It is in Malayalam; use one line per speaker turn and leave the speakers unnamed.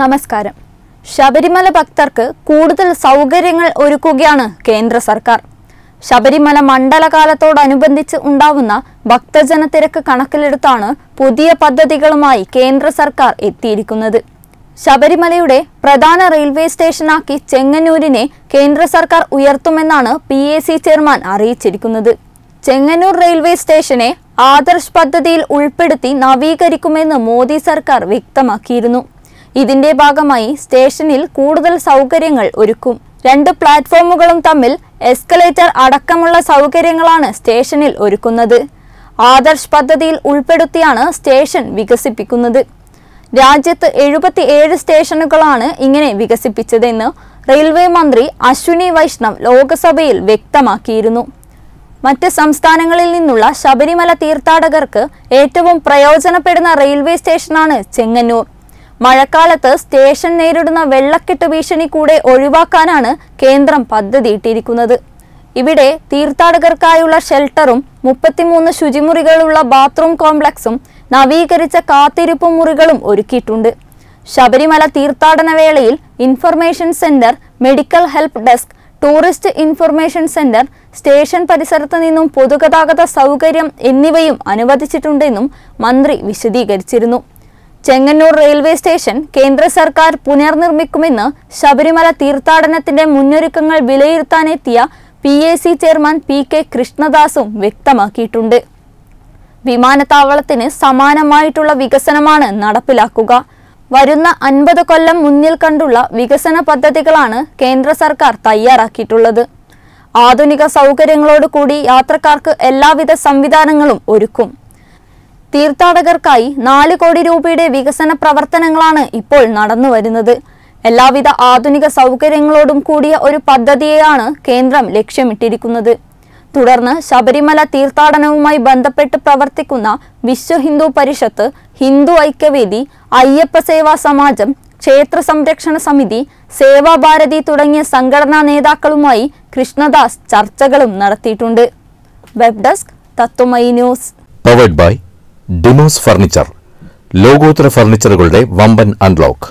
നമസ്കാരം ശബരിമല ഭക്തർക്ക് കൂടുതൽ സൗകര്യങ്ങൾ ഒരുക്കുകയാണ് കേന്ദ്ര സർക്കാർ ശബരിമല മണ്ഡലകാലത്തോടനുബന്ധിച്ച് ഉണ്ടാവുന്ന ഭക്തജന തിരക്ക് കണക്കിലെടുത്താണ് പുതിയ പദ്ധതികളുമായി കേന്ദ്ര സർക്കാർ എത്തിയിരിക്കുന്നത് ശബരിമലയുടെ പ്രധാന റെയിൽവേ സ്റ്റേഷനാക്കി ചെങ്ങന്നൂരിനെ കേന്ദ്ര സർക്കാർ ഉയർത്തുമെന്നാണ് പി എ സി ചെയർമാൻ അറിയിച്ചിരിക്കുന്നത് ചെങ്ങന്നൂർ റെയിൽവേ സ്റ്റേഷനെ ആദർശ് പദ്ധതിയിൽ ഉൾപ്പെടുത്തി നവീകരിക്കുമെന്ന് മോദി സർക്കാർ വ്യക്തമാക്കിയിരുന്നു ഇതിന്റെ ഭാഗമായി സ്റ്റേഷനിൽ കൂടുതൽ സൗകര്യങ്ങൾ ഒരുക്കും രണ്ട് പ്ലാറ്റ്ഫോമുകളും തമ്മിൽ എസ്കലേറ്റർ അടക്കമുള്ള സൗകര്യങ്ങളാണ് സ്റ്റേഷനിൽ ഒരുക്കുന്നത് ആദർശ് പദ്ധതിയിൽ ഉൾപ്പെടുത്തിയാണ് സ്റ്റേഷൻ വികസിപ്പിക്കുന്നത് രാജ്യത്ത് എഴുപത്തി ഏഴ് സ്റ്റേഷനുകളാണ് ഇങ്ങനെ വികസിപ്പിച്ചതെന്ന് റെയിൽവേ മന്ത്രി അശ്വിനി വൈഷ്ണവ് ലോകസഭയിൽ വ്യക്തമാക്കിയിരുന്നു മറ്റ് സംസ്ഥാനങ്ങളിൽ നിന്നുള്ള ശബരിമല തീർത്ഥാടകർക്ക് ഏറ്റവും പ്രയോജനപ്പെടുന്ന റെയിൽവേ സ്റ്റേഷനാണ് ചെങ്ങന്നൂർ മഴക്കാലത്ത് സ്റ്റേഷൻ നേരിടുന്ന വെള്ളക്കെട്ട് ഭീഷണി കൂടെ ഒഴിവാക്കാനാണ് കേന്ദ്രം പദ്ധതിയിട്ടിരിക്കുന്നത് ഇവിടെ തീർത്ഥാടകർക്കായുള്ള ഷെൽട്ടറും മുപ്പത്തിമൂന്ന് ശുചിമുറികളുള്ള ബാത്റൂം കോംപ്ലക്സും നവീകരിച്ച കാത്തിരിപ്പ് മുറികളും ഒരുക്കിയിട്ടുണ്ട് ശബരിമല തീർത്ഥാടന വേളയിൽ information centre medical help desk tourist information centre station പരിസരത്ത് നിന്നും പൊതുഗതാഗത സൗകര്യം എന്നിവയും അനുവദിച്ചിട്ടുണ്ടെന്നും മന്ത്രി വിശദീകരിച്ചിരുന്നു ചെങ്ങന്നൂർ റെയിൽവേ സ്റ്റേഷൻ കേന്ദ്ര സർക്കാർ പുനർനിർമ്മിക്കുമെന്ന് ശബരിമല തീർത്ഥാടനത്തിന്റെ മുന്നൊരുക്കങ്ങൾ വിലയിരുത്താനെത്തിയ P A C chairman P K കൃഷ്ണദാസും വ്യക്തമാക്കിയിട്ടുണ്ട് വിമാനത്താവളത്തിന് സമാനമായിട്ടുള്ള വികസനമാണ് നടപ്പിലാക്കുക വരുന്ന അൻപത് കൊല്ലം മുന്നിൽ കണ്ടുള്ള വികസന പദ്ധതികളാണ് കേന്ദ്ര സർക്കാർ തയ്യാറാക്കിയിട്ടുള്ളത് ആധുനിക സൗകര്യങ്ങളോടുകൂടി യാത്രക്കാർക്ക് എല്ലാവിധ സംവിധാനങ്ങളും ഒരുക്കും തീർത്ഥാടകർക്കായി നാല് കോടി രൂപയുടെ വികസന പ്രവർത്തനങ്ങളാണ് ഇപ്പോൾ നടന്നുവരുന്നത് എല്ലാവിധ ആധുനിക സൗകര്യങ്ങളോടും കൂടിയ ഒരു പദ്ധതിയെയാണ് കേന്ദ്രം ലക്ഷ്യമിട്ടിരിക്കുന്നത് തുടർന്ന് ശബരിമല തീർത്ഥാടനവുമായി ബന്ധപ്പെട്ട് പ്രവർത്തിക്കുന്ന വിശ്വ ഹിന്ദു പരിഷത്ത് ഹിന്ദു ഐക്യവേദി അയ്യപ്പ സേവാ സമാജം ക്ഷേത്ര സംരക്ഷണ സമിതി സേവാഭാരതി തുടങ്ങിയ സംഘടനാ നേതാക്കളുമായി കൃഷ്ണദാസ് ചർച്ചകളും നടത്തിയിട്ടുണ്ട് web desk Tatwamayi news powered by Demos furniture ലോകോത്തര ഫർണിച്ചറുകളുടെ വമ്പൻ അൺലോക്ക്